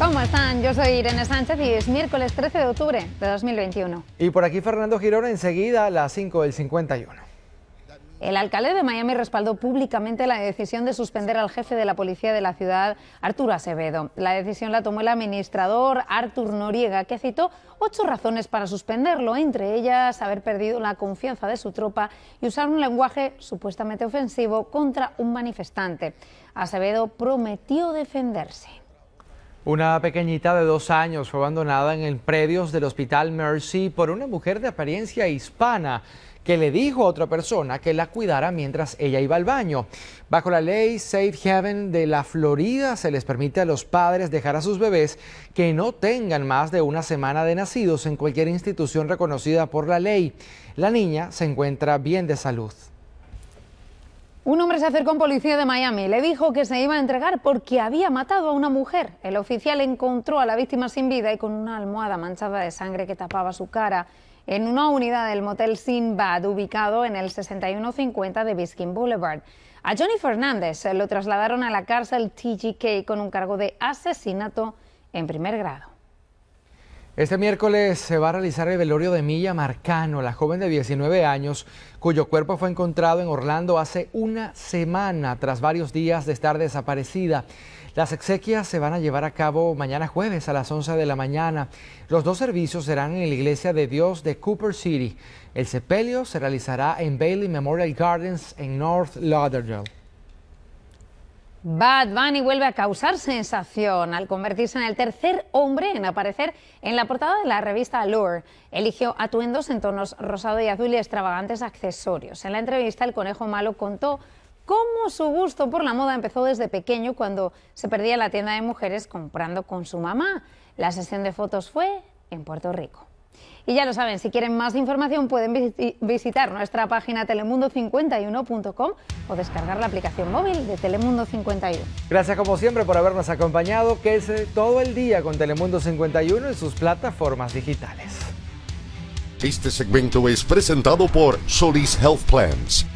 ¿Cómo están? Yo soy Irene Sánchez y es miércoles 13 de octubre de 2021. Y por aquí Fernando Girón, enseguida a las 5 del 51. El alcalde de Miami respaldó públicamente la decisión de suspender al jefe de la policía de la ciudad, Arturo Acevedo. La decisión la tomó el administrador Artur Noriega, que citó ocho razones para suspenderlo, entre ellas haber perdido la confianza de su tropa y usar un lenguaje supuestamente ofensivo contra un manifestante. Acevedo prometió defenderse. Una pequeñita de dos años fue abandonada en el predios del hospital Mercy por una mujer de apariencia hispana que le dijo a otra persona que la cuidara mientras ella iba al baño. Bajo la ley Safe Haven de la Florida se les permite a los padres dejar a sus bebés que no tengan más de una semana de nacidos en cualquier institución reconocida por la ley. La niña se encuentra bien de salud. Un hombre se acercó a un policía de Miami, y le dijo que se iba a entregar porque había matado a una mujer. El oficial encontró a la víctima sin vida y con una almohada manchada de sangre que tapaba su cara en una unidad del motel Sinbad ubicado en el 6150 de Biscayne Boulevard. A Johnny Fernández lo trasladaron a la cárcel TGK con un cargo de asesinato en primer grado. Este miércoles se va a realizar el velorio de Milla Marcano, la joven de 19 años, cuyo cuerpo fue encontrado en Orlando hace una semana tras varios días de estar desaparecida. Las exequias se van a llevar a cabo mañana jueves a las 11 de la mañana. Los dos servicios serán en la Iglesia de Dios de Cooper City. El sepelio se realizará en Bailey Memorial Gardens en North Lauderdale. Bad Bunny vuelve a causar sensación al convertirse en el tercer hombre en aparecer en la portada de la revista Allure. Eligió atuendos en tonos rosado y azul y extravagantes accesorios. En la entrevista, el conejo malo contó cómo su gusto por la moda empezó desde pequeño cuando se perdía la tienda de mujeres comprando con su mamá. La sesión de fotos fue en Puerto Rico. Y ya lo saben, si quieren más información pueden visitar nuestra página telemundo51.com o descargar la aplicación móvil de Telemundo 51. Gracias como siempre por habernos acompañado. Que Quédese todo el día con Telemundo 51 en sus plataformas digitales. Este segmento es presentado por Solis Health Plans.